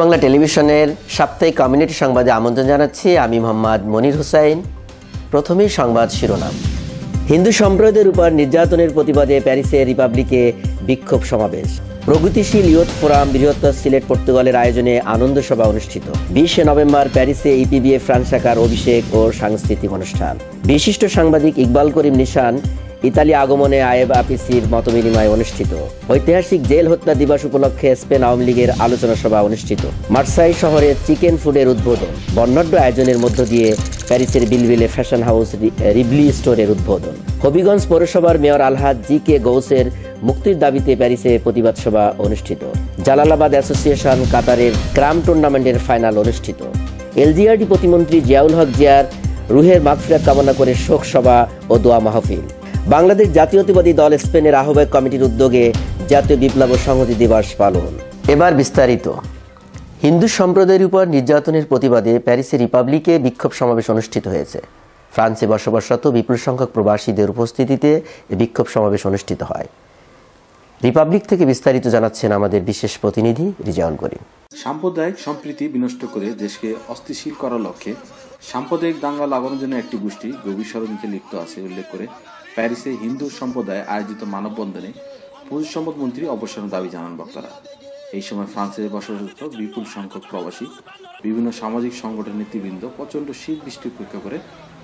বাংলা টেলিভিশনের সাপ্তাহিক কমিউনিটি সংবাদে আমন্ত্রণ জানাচ্ছি আমি মোহাম্মদ মনির হুসাইন প্রথমেই সংবাদ শিরোনাম হিন্দু সম্প্রদায়ের উপর নির্যাতনের প্রতিবাদে প্যারিসে রিপাবলিকে বিক্ষোভ সমাবেশ প্রগতিশীল ইয়ুথ ফোরাম বৃহত্তর সিলেট পর্তুগালের আয়োজনে আনন্দ সভা অনুষ্ঠিত বিশে নভেম্বর প্যারিসে ইপিবিএ ফ্রান্স শাখার অভিষেক ও সাংস্কৃতিক অনুষ্ঠান বিশিষ্ট সাংবাদিক ইকবাল করিম নিশান ইতালি আগমনে আইএফআপিসির মত বিনিময় অনুষ্ঠিত ঐতিহাসিক জেল হত্যা দিবস উপলক্ষে স্পেন আওয়ামী লীগের আলোচনা সভা অনুষ্ঠিত মার্সাই শহরে চিকেন ফুডের উদ্বোধন বর্ণাঢ্য আয়োজনের মধ্য দিয়ে প্যারিসের বিলবিলে ফ্যাশন হাউস রিবলি স্টোরের উদ্বোধন হবিগঞ্জ পৌরসভার মেয়র আলহাদ জি কে গৌসের মুক্তির দাবিতে প্যারিসে প্রতিবাদ সভা অনুষ্ঠিত জালালাবাদ অ্যাসোসিয়েশন কাতারের ক্রাম টুর্নামেন্টের ফাইনাল অনুষ্ঠিত এলজিআরডি প্রতিমন্ত্রী জিয়াউল হক জিয়ার রুহের মাগফিরাত কামনা করে শোক সভা ও দোয়া মাহফিল বাংলাদেশ জাতীয়তাবাদী দল স্পেনের আহ্বায়ক কমিটির উদ্যোগে জাতীয় বিপ্লব ও সংহতি দিবস পালন এবার বিস্তারিত হিন্দু সম্প্রদায়ের উপর নির্যাতনের প্রতিবাদে প্যারিসের রিপাবলিকে বিক্ষোভ সমাবেশ অনুষ্ঠিত হয়েছে ফ্রান্সে বসবাসরত বিপুল সংখ্যক প্রবাসীদের উপস্থিতিতে এ বিক্ষোভ সমাবেশ অনুষ্ঠিত হয় রিপাবলিক থেকে বিস্তারিত জানাচ্ছেন আমাদের বিশেষ প্রতিনিধি রিজাউল করিম সাম্প্রদায়িক সম্প্রীতি বিনষ্ট করে দেশকে অস্থিশীল করার লক্ষ্যে সাম্প্রদায়িক দাঙ্গা লাগানোর জন্য একটি গোষ্ঠী গভীর ষড়যন্ত্রে লিপ্ত আছে উল্লেখ করে প্যারিসে হিন্দু সম্প্রদায় আয়োজিত মানববন্ধনে পুরুষ সম্পদ মন্ত্রী অবসর দাবি জানান বক্তারা এই সময় ফ্রান্সের বসবাসরত বিপুল সংখ্যক প্রবাসী বিভিন্ন সামাজিক সংগঠন নেতৃবৃন্দ প্রচণ্ড শীত বৃষ্টি উপেক্ষা করে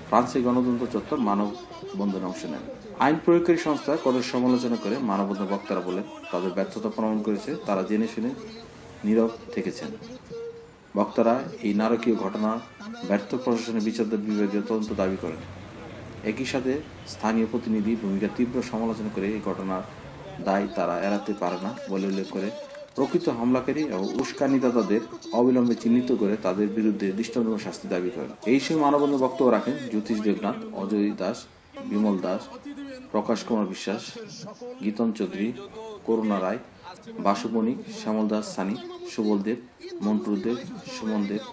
ফ্রান্সের গণতন্ত্র চত্বর মানববন্ধনে অংশ নেন আইন প্রয়োগকারী সংস্থা কঠোর সমালোচনা করে মানববন্ধন বক্তারা বলেন তাদের ব্যর্থতা প্রমাণ করেছে তারা জেনে শুনে নীরব থেকেছেন বক্তারা এই নারকীয় ঘটনা ব্যর্থ প্রশাসনের বিচারদের বিভাগীয় তদন্ত দাবি করেন একই সাথে স্থানীয় প্রতিনিধি ভূমিকা তীব্র সমালোচনা করে এই ঘটনার দায় তারা এড়াতে পারে না বলে উল্লেখ করে প্রকৃত হামলাকারী এবং উস্কানিদাতাদের অবিলম্বে চিহ্নিত করে তাদের বিরুদ্ধে দৃষ্টান্ত শাস্তি দাবি করেন এই সময় মানবন্ধ বক্তব্য রাখেন জ্যোতিষ দেবনাথ অজয় দাস বিমল দাস প্রকাশ কুমার বিশ্বাস গীতন চৌধুরী করুণা রায় বাসুবণিক শ্যামল দাস সানি সুবল দেব মন্টুর দেব সুমন দেব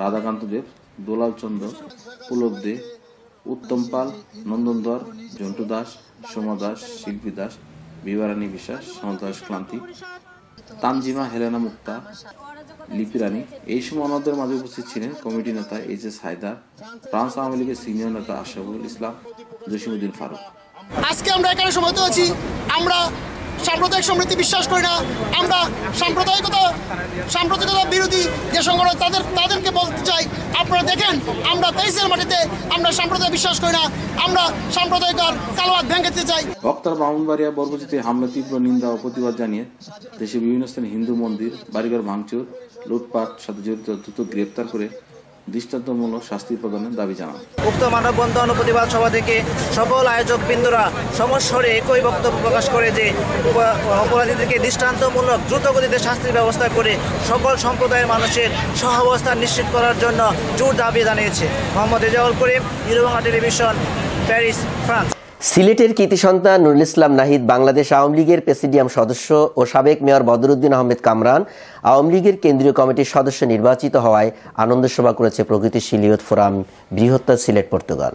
রাধাকান্ত দেব দোলালচন্দ্র চন্দ্র পুলক দে উত্তম পাল নন্দন জন্টু দাস সোমা দাস শিল্পী দাস বিবারানী বিশ্বাস সমদাস ক্লান্তি তানজিমা হেলেনা মুক্তা লিপিরানী এই সময় অন্যদের মাঝে উপস্থিত ছিলেন কমিটি নেতা H S Haider France Awami লীগের সিনিয়র নেতা আশাফুল ইসলাম জসিমুদ্দিন ফারুক আজকে আমরা এখানে সমবেত আছি আমরা সাম্প্রদায়িক সমৃদ্ধি বিশ্বাস করি না আমরা সাম্প্রদায়িকতা সাম্প্রদায়িকতা বিরোধী যে সংগঠন তাদের তাদেরকে বলতে চাই আপনারা দেখেন আমরা তেইশের মাটিতে আমরা সাম্প্রদায় বিশ্বাস করি না আমরা সাম্প্রদায়িক আর কালোয়াত ভেঙে দিতে চাই বক্তার ব্রাহ্মণবাড়িয়া বর্বচিতে হামলা তীব্র নিন্দা ও প্রতিবাদ জানিয়ে দেশের বিভিন্ন স্থানে হিন্দু মন্দির বাড়িঘর ভাঙচুর লুটপাট সাথে জড়িত দ্রুত গ্রেপ্তার করে দৃষ্টান্তমূলক শাস্তি প্রদানের দাবি জানান উক্ত মানববন্ধন প্রতিবাদ সভা থেকে সকল আয়োজক বৃন্দরা সমস্যরে একই বক্তব্য প্রকাশ করে যে অপরাধীদেরকে দৃষ্টান্তমূলক দ্রুত গতিতে শাস্তির ব্যবস্থা করে সকল সম্প্রদায়ের মানুষের সহাবস্থান নিশ্চিত করার জন্য জোর দাবি জানিয়েছে Mohammad Ejaul Karim Eurobangla television Paris France সিলেটের কৃতি সন্তান নুরুল ইসলাম নাহিদ বাংলাদেশ আওয়ামী লীগের প্রেসিডিয়াম সদস্য ও সাবেক মেয়র বদরুদ্দিন আহমেদ কামরান আওয়ামী লীগের কেন্দ্রীয় কমিটির সদস্য নির্বাচিত হওয়ায় আনন্দ সভা করেছে প্রগতিশীল ইয়ুথ ফোরাম বৃহত্তর Sylhet Portugal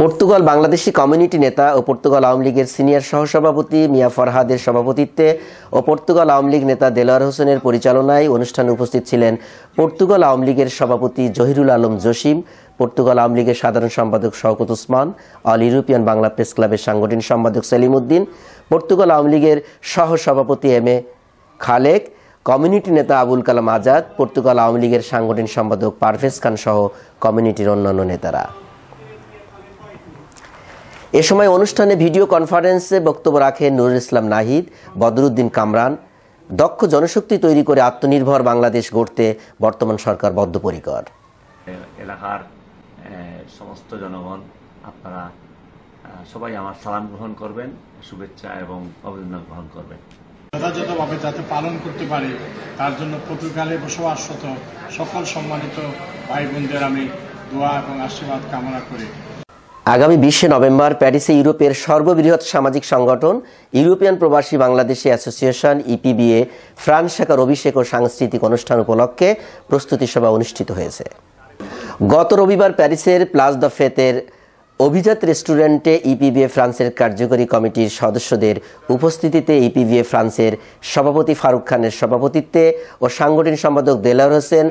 Portugal Bangladeshi community নেতা ও পর্তুগাল আওয়ামী লীগের সিনিয়র সহসভাপতি মিয়া ফরহাদের সভাপতিত্বে ও পর্তুগাল আওয়ামী লীগ নেতা দেলোয়ার হোসেনের পরিচালনায় অনুষ্ঠানে উপস্থিত ছিলেন পর্তুগাল আওয়ামী লীগের সভাপতি জহিরুল আলম জসিম পর্তুগাল আওয়ামী লীগের সাধারণ সম্পাদক Shawkat Usman all European Bangla press ক্লাবের সাংগঠনিক সম্পাদক সেলিম উদ্দিন পর্তুগাল আওয়ামী লীগের সহসভাপতি এম এ খালেক কমিউনিটি নেতা আবুল কালাম আজাদ পর্তুগাল আওয়ামী লীগের সাংগঠনিক সম্পাদক পারভেজ খান সহ কমিউনিটির অন্যান্য নেতারা এ সময় অনুষ্ঠানে ভিডিও কনফারেন্সে বক্তব্য রাখেন নুরুল ইসলাম নাহিদ বদরুদ্দিন কামরান দক্ষ জনশক্তি তৈরি করে আত্মনির্ভর বাংলাদেশ গড়তে বর্তমান সরকার বদ্ধপরিকর এলাকার সমস্ত জনগণ আপনারা সবাই আমার সালাম গ্রহণ করবেন শুভেচ্ছা এবং অভিনন্দন গ্রহণ করবেন যথাযথভাবে যাতে পালন করতে পারে তার জন্য পর্তুগালে বসবাসরত সকল সম্মানিত ভাই বোনদের আমি দোয়া এবং আশীর্বাদ কামনা করি আগামী বিশে নভেম্বর প্যারিসে ইউরোপের সর্ববৃহৎ সামাজিক সংগঠন ইউরোপিয়ান প্রবাসী বাংলাদেশী অ্যাসোসিয়েশন ইপিবিএ ফ্রান্স শাখার অভিষেক ও সাংস্কৃতিক অনুষ্ঠান উপলক্ষে প্রস্তুতি সভা অনুষ্ঠিত হয়েছে গত রবিবার প্যারিসের প্লাস দ্য ফেতের অভিজাত রেস্টুরেন্টে ইপিবিএ e ফ্রান্সের কার্যকরী কমিটির সদস্যদের উপস্থিতিতে ইপিবিএ e ফ্রান্সের সভাপতি ফারুক খানের সভাপতিত্বে ও সাংগঠনিক সম্পাদক দেলার হোসেন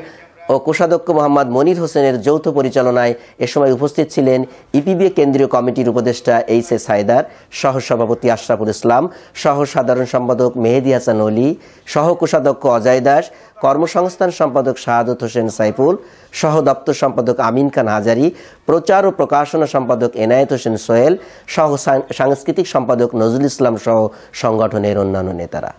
ও কোষাধ্যক্ষ মোহাম্মদ মনির হোসেনের যৌথ পরিচালনায় এ সময় উপস্থিত ছিলেন ইপিবিএ কেন্দ্রীয় কমিটির উপদেষ্টা এইচ এস হায়দার সহসভাপতি আশরাফুল ইসলাম সহ সাধারণ সম্পাদক মেহেদি হাসান অলি সহ কোষাধ্যক্ষ অজয় দাস কর্মসংস্থান সম্পাদক শাহাদত হোসেন সাইফুল সহ দপ্তর সম্পাদক আমিন খান হাজারি প্রচার ও প্রকাশনা সম্পাদক এনায়েত হোসেন সোহেল সহ সাংস্কৃতিক সম্পাদক নজরুল ইসলাম সহ সংগঠনের অন্যান্য নেতারা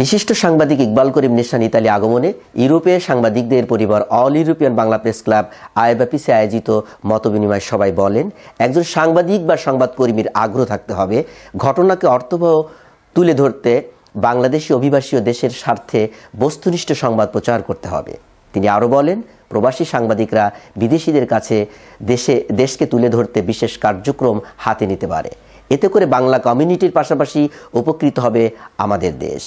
বিশিষ্ট সাংবাদিক ইকবাল করিম নিশান ইতালি আগমনে ইউরোপীয় সাংবাদিকদের পরিবার all European Bangla press club আয়ব্যাপিসে আয়োজিত মতবিনিময় সবাই বলেন একজন সাংবাদিক বা সংবাদকর্মীর আগ্রহ থাকতে হবে ঘটনাকে অর্থবহ তুলে ধরতে বাংলাদেশি অভিবাসী ও দেশের স্বার্থে বস্তুনিষ্ঠ সংবাদ প্রচার করতে হবে তিনি আরও বলেন প্রবাসী সাংবাদিকরা বিদেশিদের কাছে দেশে দেশকে তুলে ধরতে বিশেষ কার্যক্রম হাতে নিতে পারে এতে করে বাংলা কমিউনিটির পাশাপাশি উপকৃত হবে আমাদের দেশ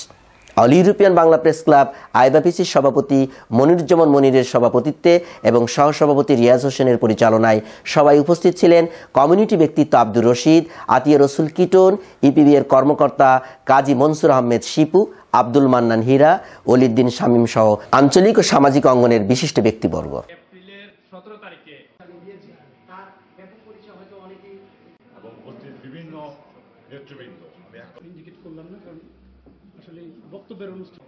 all European Bangla press club আইবাপিসির সভাপতি মনিরুজ্জামান মনিরের সভাপতিত্বে এবং সহসভাপতি রিয়াজ হোসেনের পরিচালনায় সবাই উপস্থিত ছিলেন কমিউনিটি ব্যক্তিত্ব আব্দুর রশিদ আতিয়া রসুল কিটন ইপিবি e এর কর্মকর্তা কাজী মনসুর আহমেদ শিপু আব্দুল মান্নান হীরা অলিদ্দিন শামীম সহ আঞ্চলিক ও সামাজিক অঙ্গনের বিশিষ্ট ব্যক্তিবর্গ নেতৃবৃন্দ আমি ইন্ডিকেট করলাম না কারণ আসলে বক্তব্যের অনুষ্ঠান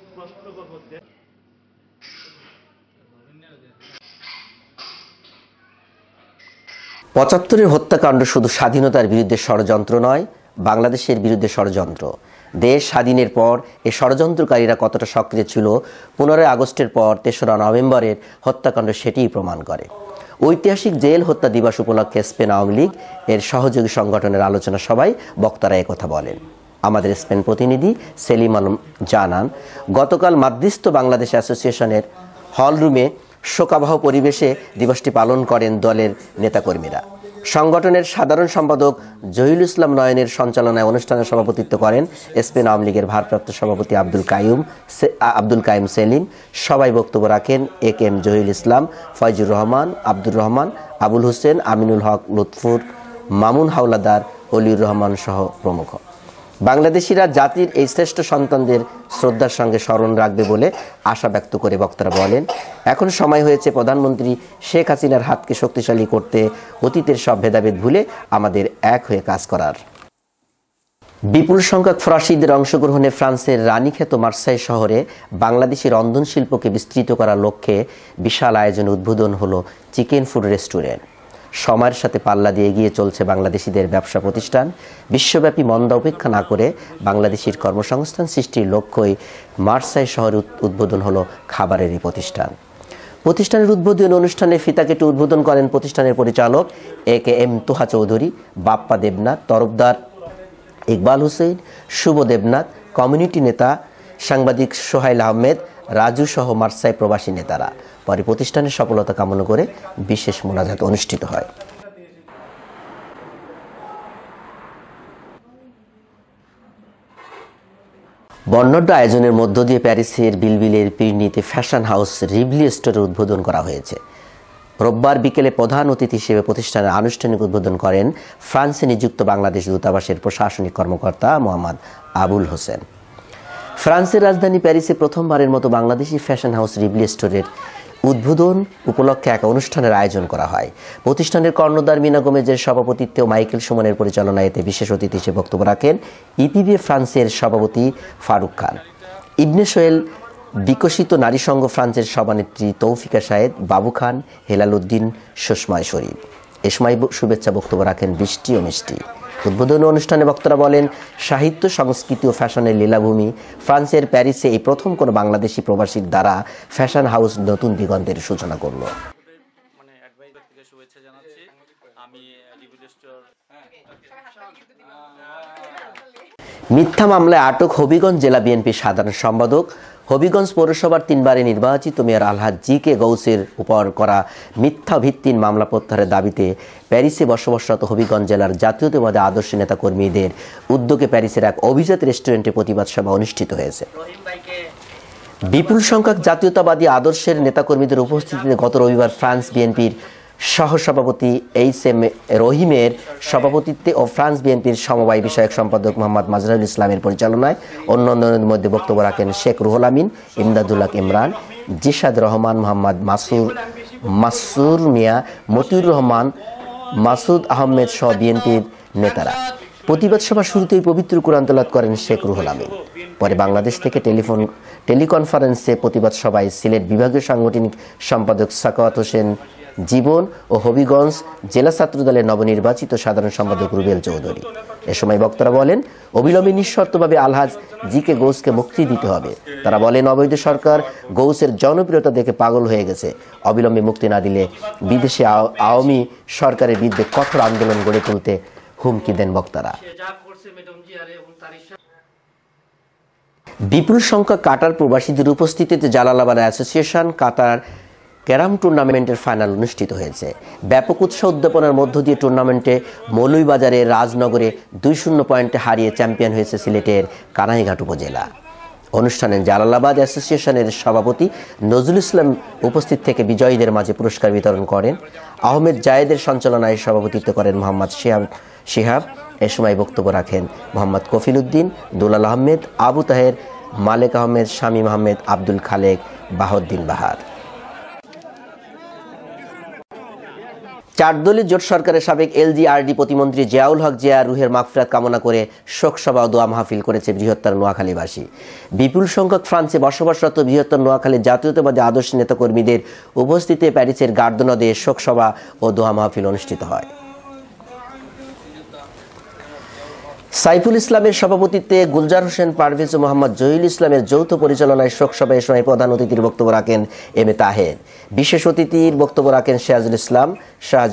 স্পষ্ট পঁচাত্তরের হত্যাকাণ্ড শুধু স্বাধীনতার বিরুদ্ধে ষড়যন্ত্র নয় বাংলাদেশের বিরুদ্ধে ষড়যন্ত্র দেশ স্বাধীনের পর এ ষড়যন্ত্রকারীরা কতটা সক্রিয় ছিল পনেরোই আগস্টের পর তেসরা নভেম্বরের হত্যাকাণ্ড সেটিই প্রমাণ করে ঐতিহাসিক জেল হত্যা দিবস উপলক্ষে স্পেন আওয়ামী লীগ এর সহযোগী সংগঠনের আলোচনা সভায় বক্তারা কথা বলেন আমাদের স্পেন প্রতিনিধি সেলিম আলম জানান গতকাল মাদ্রিস্ত বাংলাদেশ অ্যাসোসিয়েশনের হলরুমে শোকাবহ পরিবেশে দিবসটি পালন করেন দলের নেতাকর্মীরা সংগঠনের সাধারণ সম্পাদক জহিল ইসলাম নয়নের সঞ্চালনায় অনুষ্ঠানে সভাপতিত্ব করেন স্পেন আওয়ামী লীগের ভারপ্রাপ্ত সভাপতি আব্দুল কাইম আব্দুল কাইম সেলিম সবাই বক্তব্য রাখেন A K M Jahil Islam Foyzur Rahman Abdur Rahman Abul Hossain Aminul Haque Lutfur Mamun Howlader Oliur Rahman সহ প্রমুখ বাংলাদেশিরা জাতির এই শ্রেষ্ঠ সন্তানদের শ্রদ্ধার সঙ্গে স্মরণ রাখবে বলে আশা ব্যক্ত করে বক্তারা বলেন এখন সময় হয়েছে প্রধানমন্ত্রী শেখ হাসিনার হাতকে শক্তিশালী করতে অতীতের সব ভেদাভেদ ভুলে আমাদের এক হয়ে কাজ করার বিপুল সংখ্যক ফরাসিদের অংশগ্রহণে ফ্রান্সের রানীখ্যাত মার্সাই শহরে বাংলাদেশি রন্ধন শিল্পকে বিস্তৃত করার লক্ষ্যে বিশাল আয়োজনে উদ্বোধন হলো চিকেন ফুড রেস্টুরেন্ট সময়ের সাথে পাল্লা দিয়ে গিয়ে চলছে বাংলাদেশিদের ব্যবসা প্রতিষ্ঠান বিশ্বব্যাপী মন্দা উপেক্ষা না করে বাংলাদেশির কর্মসংস্থান সৃষ্টির লক্ষ্যই মার্সাই শহরে উদ্বোধন হলো খাবারের এই প্রতিষ্ঠান প্রতিষ্ঠানের উদ্বোধন অনুষ্ঠানে ফিতা কেটে উদ্বোধন করেন প্রতিষ্ঠানের পরিচালক A K M Tuha Chowdhury Bappa Debnath Tarafdar Iqbal Hussain Shuvo Debnath community নেতা সাংবাদিক সোহাইল আহমেদ রাজু সহ মার্সাই প্রবাসী নেতারা পরে প্রতিষ্ঠানের সফলতা কামনা করে বিশেষ মোনাজাত অনুষ্ঠিত হয় বর্ণাঢ্য আয়োজনের মধ্য দিয়ে প্যারিসের বিলবিলের পিড়নিতে ফ্যাশন হাউস রিবলি স্টোরের উদ্বোধন করা হয়েছে রোববার বিকেলে প্রধান অতিথি হিসেবে প্রতিষ্ঠানের আনুষ্ঠানিক উদ্বোধন করেন ফ্রান্সে নিযুক্ত বাংলাদেশ দূতাবাসের প্রশাসনিক কর্মকর্তা মোহাম্মদ আবুল হোসেন ফ্রান্সের রাজধানী প্যারিসে প্রথমবারের মতো বাংলাদেশি ফ্যাশন হাউস রিবলি স্টোরের উদ্বোধন উপলক্ষে এক অনুষ্ঠানের আয়োজন করা হয় প্রতিষ্ঠানের কর্ণদার মিনা গোমেজের সভাপতিত্বে ও মাইকেল সুমনের পরিচালনায় এতে বিশেষ অতিথি হিসেবে বক্তব্য রাখেন ইপিবিএ ফ্রান্সের সভাপতি ফারুক খান ইবনে সোয়েল বিকশিত নারী সংঘ ফ্রান্সের সভানেত্রী তৌফিকা সায়েদ বাবু খান হেলাল উদ্দিন সুষমায় শরীফ এ সময় শুভেচ্ছা বক্তব্য রাখেন বৃষ্টি ও মিষ্টি উদ্বোধনী অনুষ্ঠানে বক্তারা বলেন সাহিত্য সংস্কৃতি ও ফ্যাশনের লীলাভূমি ফ্রান্সের প্যারিসে এই প্রথম কোনো বাংলাদেশি প্রবাসীর দ্বারা ফ্যাশন হাউস নতুন দিগন্তের সূচনা করল মিথ্যা মামলায় আটক হবিগঞ্জ জেলা বিএনপির সাধারণ সম্পাদক হবিগঞ্জ পৌরসভার তিনবারে নির্বাচিত মেয়র আলহাদ জি কে গৌসের উপর করা মিথ্যা ভিত্তিন মামলা প্রত্যাহারের দাবিতে প্যারিসে বসবাসরত হবিগঞ্জ জেলার জাতীয়তাবাদী আদর্শ নেতা কর্মীদের উদ্যোগে প্যারিসের এক অভিজাত রেস্টুরেন্টে প্রতিবাদ সভা অনুষ্ঠিত হয়েছে বিপুল সংখ্যক জাতীয়তাবাদী আদর্শের নেতাকর্মীদের উপস্থিতিতে গত রবিবার ফ্রান্স বিএনপির সহসভাপতি এইচ এম রহিমের সভাপতিত্বে ও ফ্রান্স বিএনপির সমবায় বিষয়ক সম্পাদক মোহাম্মদ মাজরাউল ইসলামের পরিচালনায় অন্যান্যদের মধ্যে বক্তব্য রাখেন শেখ রুহুল আমিন ইমদাদুল্লাহ ইমরান জিসাদ রহমান মোহাম্মদ মাসুর মাসুর মিয়া মতিউর রহমান মাসুদ আহমেদ সহ বিএনপির নেতারা প্রতিবাদ সভা শুরুতেই পবিত্র কোরআন তোলাত করেন শেখ রুহুল আমিন পরে বাংলাদেশ থেকে টেলিফোন টেলিকনফারেন্সে প্রতিবাদ সভায় সিলেট বিভাগীয় সাংগঠনিক সম্পাদক সাকাওয়াত হোসেন জীবন ও হবিগঞ্জ জেলা ছাত্রদলের নবনির্বাচিত সাধারণ সম্পাদক রুবেল চৌধুরী এ সময় বক্তারা বলেন অবিলম্বে নিঃশর্তভাবে আলহাজ জিকে গৌসকে মুক্তি দিতে হবে তারা বলেন অবৈধ সরকার গৌসের জনপ্রিয়তা দেখে পাগল হয়ে গেছে অবিলম্বে মুক্তি না দিলে বিদেশে আওয়ামী সরকারের বিরুদ্ধে কঠোর আন্দোলন গড়ে তুলতে হুমকি দেন বক্তারা বিপুল সংখ্যা কাটার প্রবাসীদের উপস্থিতিতে জালালাবাদ অ্যাসোসিয়েশন কাতার ক্যারাম টুর্নামেন্টের ফাইনাল অনুষ্ঠিত হয়েছে ব্যাপক উৎসাহ উদ্যাপনের মধ্য দিয়ে টুর্নামেন্টে মৌলুইবাজারে রাজনগরে দুই শূন্য পয়েন্টে হারিয়ে চ্যাম্পিয়ন হয়েছে সিলেটের কানাইঘাট উপজেলা অনুষ্ঠানে জালালাবাদ অ্যাসোসিয়েশনের সভাপতি নজরুল ইসলাম উপস্থিত থেকে বিজয়ীদের মাঝে পুরস্কার বিতরণ করেন আহমেদ জায়েদের সঞ্চালনায় সভাপতিত্ব করেন মোহাম্মদ শিহাব শিহাব এ সময় বক্তব্য রাখেন মোহাম্মদ কফিল উদ্দিন দুলাল আহমেদ আবু তাহের মালেক আহমেদ শামীম আহমেদ আব্দুল খালেক বাহদ্দিন বাহার চারদলীয় জোট সরকারের সাবেক এলজিআরডি প্রতিমন্ত্রী জিয়াউল হক জিয়া রুহের মাগফিরাত কামনা করে শোকসভা ও দোয়া মাহফিল করেছে বৃহত্তর নোয়াখালীবাসী বিপুল সংখ্যক ফ্রান্সে বসবাসরত বৃহত্তর নোয়াখালী জাতীয়তাবাদী আদর্শ নেতাকর্মীদের উপস্থিতিতে প্যারিসের গার্দনদে শোকসভা ও দোয়া মাহফিল অনুষ্ঠিত হয় সাইফুল ইসলামের সভাপতিত্বে গুলজার হোসেন পারভেজ ও মোহাম্মদ জহিল ইসলামের যৌথ পরিচালনায় সভায় সময় প্রধান অতিথির বক্তব্য রাখেন এম এ তাহের বিশেষ অতিথির বক্তব্য রাখেন শাহাজুল ইসলাম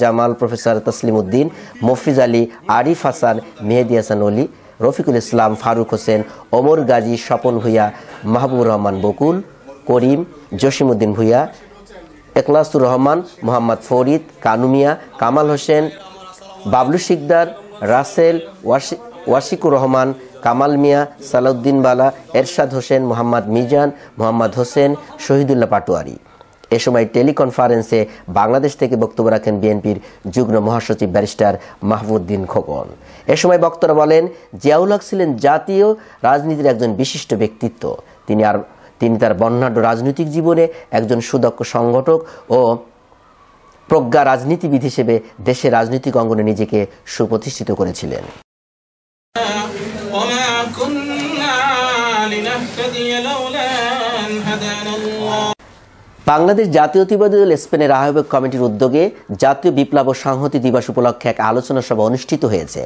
জামাল প্রফেসর তসলিম উদ্দিন মফিজ আলী আরিফ হাসান মেহেদি হাসান অলি রফিকুল ইসলাম ফারুক হোসেন ওমর গাজী স্বপন ভূয়া মাহবুব রহমান বকুল করিম জসিমউদ্দিন ভূয়া একলাসুর রহমান মোহাম্মদ ফরিদ কানুমিয়া কামাল হোসেন বাবলু শিকদার রাসেল ওয়াশি ওয়াশিকুর রহমান কামাল মিয়া সালাউদ্দিন বালা এরশাদ হোসেন মোহাম্মদ মিজান মোহাম্মদ হোসেন শহীদুল্লাহ পাটোয়ারি এ সময় টেলিকনফারেন্সে বাংলাদেশ থেকে বক্তব্য রাখেন বিএনপির যুগ্ম মহাসচিব ব্যারিস্টার মাহবুদ্দিন খোকন এ সময় বক্তারা বলেন জিয়াউল হক ছিলেন জাতীয় রাজনীতির একজন বিশিষ্ট ব্যক্তিত্ব তিনি আর তিনি তার বর্ণাঢ্য রাজনৈতিক জীবনে একজন সুদক্ষ সংগঠক ও প্রজ্ঞা রাজনীতিবিদ হিসেবে দেশের রাজনৈতিক অঙ্গনে নিজেকে সুপ্রতিষ্ঠিত করেছিলেন বাংলাদেশ জাতীয়তাবাদী দল স্পেনের আহ্বায়ক কমিটির উদ্যোগে জাতীয় বিপ্লব ও সংহতি দিবস উপলক্ষে এক আলোচনা সভা অনুষ্ঠিত হয়েছে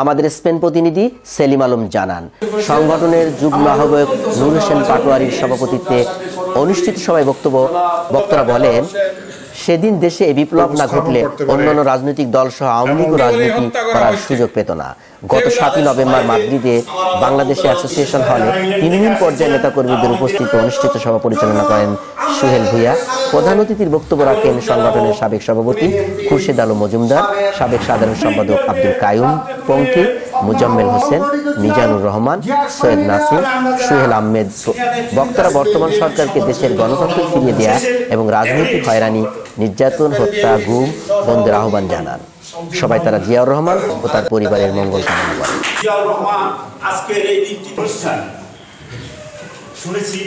আমাদের স্পেন প্রতিনিধি সেলিম আলম জানান সংগঠনের যুগ্ম আহ্বায়ক নুর হোসেন পাটোয়ারির সভাপতিত্বে অনুষ্ঠিত সভায় বক্তব্য বক্তারা বলেন সেদিন দেশে এই বিপ্লব না ঘটলে অন্যান্য রাজনৈতিক দল সহ আওয়ামী লীগ রাজনীতি করার সুযোগ পেত না গত সাতই নভেম্বর মাদ্রিদে বাংলাদেশ অ্যাসোসিয়েশন হলে তিনদিন পর্যায়ে নেতাকর্মীদের উপস্থিত অনুষ্ঠিত সভা পরিচালনা করেন সুহেল ভুইয়া প্রধান অতিথির বক্তব্য রাখেন সংগঠনের সাবেক সভাপতি খুরশেদ আলম মজুমদার সাবেক সাধারণ সম্পাদক আব্দুল কায়ুম পঙ্কি মুজাম্মেল হোসেন মিজানুর রহমান সৈয়দ নাসির সুহেল আহমেদ বক্তারা বর্তমান সরকারকে দেশের গণতন্ত্র ফিরিয়ে দেয়া এবং রাজনৈতিক হয়রানি নির্যাতন হত্যা গুম বন্ধের আহ্বান জানান সবাই তারা জিয়াউর রহমান ও তার পরিবারের মঙ্গল কামনা করেন শুনেছি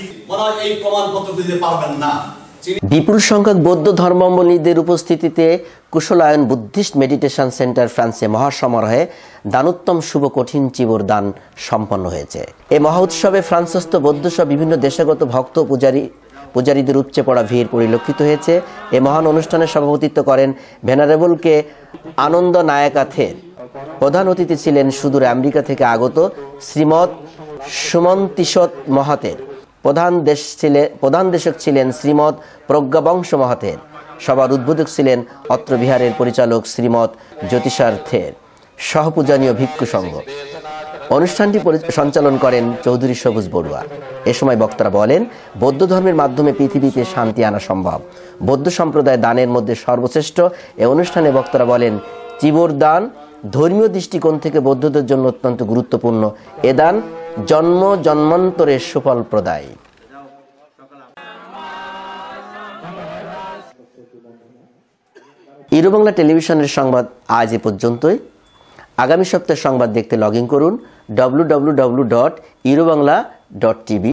এই প্রমাণপত্র দিতে পারবেন না বিপুল সংখ্যক বৌদ্ধ ধর্মাবলীদের উপস্থিতিতে কুশলায়ন বুদ্ধিস্ট মেডিটেশন সেন্টার ফ্রান্সে মহাসমারোহে দানোত্তম শুভ কঠিন চিবর দান সম্পন্ন হয়েছে এ মহা উৎসবে ফ্রান্সস্থ বৌদ্ধসহ বিভিন্ন দেশাগত ভক্ত পূজারী পূজারীদের উপচে পড়া ভিড় পরিলক্ষিত হয়েছে এ মহান অনুষ্ঠানে সভাপতিত্ব করেন ভেনারেবলকে আনন্দ নায়কাথে প্রধান অতিথি ছিলেন সুদূর আমেরিকা থেকে আগত শ্রীমৎ সুমন্তিসৎ মহাতের প্রধান দেশ ছিলেন প্রধান দেশক ছিলেন শ্রীমৎ প্রজ্ঞাবংশ মহাথের সবার উদ্বোধক ছিলেন অত্র বিহারের পরিচালক শ্রীমৎ জ্যোতিষার্থের সহপূজনীয় ভিক্ষু সংঘ অনুষ্ঠানটি সঞ্চালন করেন চৌধুরী সবুজ বড়ুয়া এ সময় বক্তারা বলেন বৌদ্ধ ধর্মের মাধ্যমে পৃথিবীতে শান্তি আনা সম্ভব বৌদ্ধ সম্প্রদায় দানের মধ্যে সর্বশ্রেষ্ঠ এ অনুষ্ঠানে বক্তারা বলেন চিবর দান ধর্মীয় দৃষ্টিকোণ থেকে বৌদ্ধদের জন্য অত্যন্ত গুরুত্বপূর্ণ এ দান জন্ম জন্মান্তরের সুফল প্রদায় ইরোবাংলা টেলিভিশনের সংবাদ আজ এ পর্যন্তই আগামী সপ্তাহের সংবাদ দেখতে লগ করুন W dot Eurobangla dot TV